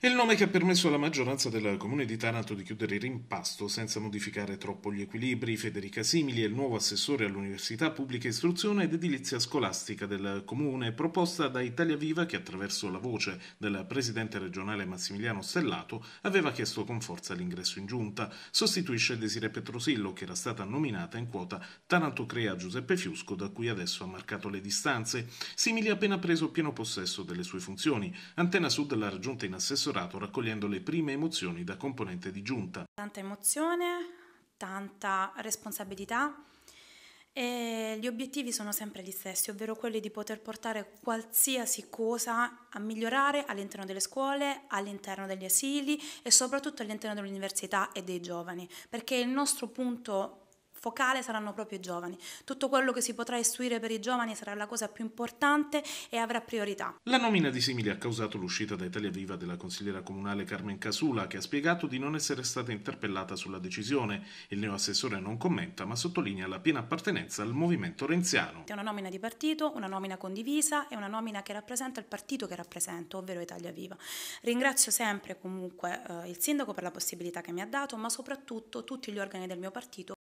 Il nome che ha permesso alla maggioranza del comune di Taranto di chiudere il rimpasto senza modificare troppo gli equilibri, Federica Simili è il nuovo assessore all'Università Pubblica Istruzione ed Edilizia Scolastica del comune, proposta da Italia Viva che attraverso la voce del presidente regionale Massimiliano Stellato aveva chiesto con forza l'ingresso in giunta. Sostituisce Desire Petrosillo che era stata nominata in quota Taranto Crea Giuseppe Fiusco da cui adesso ha marcato le distanze. Simili ha appena preso pieno possesso delle sue funzioni. Antena Sud l'ha raggiunta in assessore professorato raccogliendo le prime emozioni da componente di giunta. Tanta emozione, tanta responsabilità e gli obiettivi sono sempre gli stessi, ovvero quelli di poter portare qualsiasi cosa a migliorare all'interno delle scuole, all'interno degli asili e soprattutto all'interno dell'università e dei giovani, perché il nostro punto focale saranno proprio i giovani. Tutto quello che si potrà istruire per i giovani sarà la cosa più importante e avrà priorità. La nomina di Simili ha causato l'uscita da Italia Viva della consigliera comunale Carmen Casula, che ha spiegato di non essere stata interpellata sulla decisione. Il assessore non commenta, ma sottolinea la piena appartenenza al movimento renziano. È una nomina di partito, una nomina condivisa e una nomina che rappresenta il partito che rappresento, ovvero Italia Viva. Ringrazio sempre comunque eh, il sindaco per la possibilità che mi ha dato, ma soprattutto tutti gli organi del mio partito